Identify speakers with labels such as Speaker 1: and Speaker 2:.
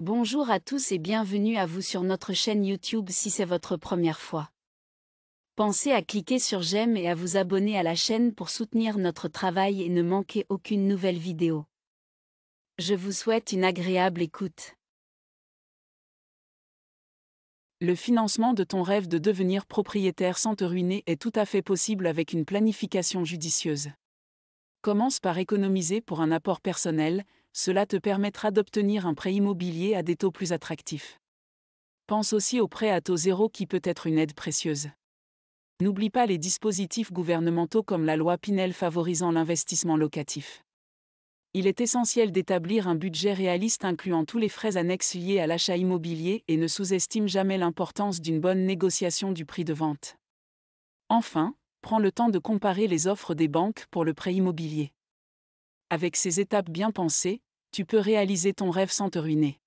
Speaker 1: Bonjour à tous et bienvenue à vous sur notre chaîne YouTube si c'est votre première fois. Pensez à cliquer sur j'aime et à vous abonner à la chaîne pour soutenir notre travail et ne manquer aucune nouvelle vidéo. Je vous souhaite une agréable écoute.
Speaker 2: Le financement de ton rêve de devenir propriétaire sans te ruiner est tout à fait possible avec une planification judicieuse. Commence par économiser pour un apport personnel, cela te permettra d'obtenir un prêt immobilier à des taux plus attractifs. Pense aussi au prêt à taux zéro qui peut être une aide précieuse. N'oublie pas les dispositifs gouvernementaux comme la loi Pinel favorisant l'investissement locatif. Il est essentiel d'établir un budget réaliste incluant tous les frais annexes liés à l'achat immobilier et ne sous-estime jamais l'importance d'une bonne négociation du prix de vente. Enfin, prends le temps de comparer les offres des banques pour le prêt immobilier. Avec ces étapes bien pensées, tu peux réaliser ton rêve sans te ruiner.